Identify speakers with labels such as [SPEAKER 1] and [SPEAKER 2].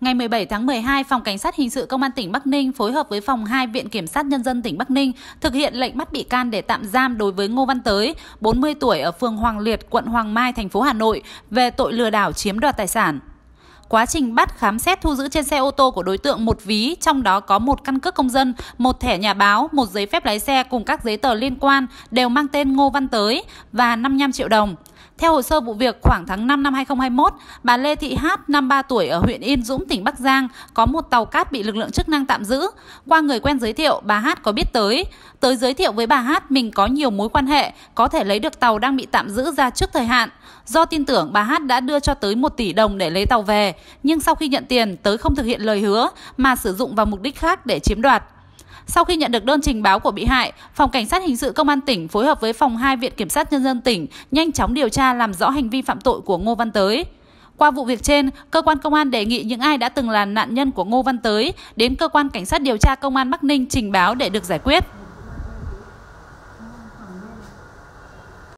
[SPEAKER 1] Ngày 17 tháng 12, Phòng Cảnh sát Hình sự Công an tỉnh Bắc Ninh phối hợp với Phòng 2 Viện Kiểm sát Nhân dân tỉnh Bắc Ninh thực hiện lệnh bắt bị can để tạm giam đối với Ngô Văn Tới, 40 tuổi ở phường Hoàng Liệt, quận Hoàng Mai, thành phố Hà Nội về tội lừa đảo chiếm đoạt tài sản. Quá trình bắt khám xét thu giữ trên xe ô tô của đối tượng một ví, trong đó có một căn cước công dân, một thẻ nhà báo, một giấy phép lái xe cùng các giấy tờ liên quan đều mang tên Ngô Văn Tới và 55 triệu đồng. Theo hồ sơ vụ việc, khoảng tháng 5 năm 2021, bà Lê Thị Hát, 53 tuổi ở huyện Yên Dũng, tỉnh Bắc Giang, có một tàu cát bị lực lượng chức năng tạm giữ. Qua người quen giới thiệu, bà Hát có biết tới. Tới giới thiệu với bà Hát, mình có nhiều mối quan hệ, có thể lấy được tàu đang bị tạm giữ ra trước thời hạn. Do tin tưởng, bà Hát đã đưa cho tới 1 tỷ đồng để lấy tàu về. Nhưng sau khi nhận tiền, tới không thực hiện lời hứa mà sử dụng vào mục đích khác để chiếm đoạt. Sau khi nhận được đơn trình báo của bị hại, Phòng Cảnh sát Hình sự Công an tỉnh phối hợp với Phòng 2 Viện Kiểm sát Nhân dân tỉnh nhanh chóng điều tra làm rõ hành vi phạm tội của Ngô Văn Tới. Qua vụ việc trên, cơ quan công an đề nghị những ai đã từng là nạn nhân của Ngô Văn Tới đến cơ quan cảnh sát điều tra công an Bắc Ninh trình báo để được giải quyết.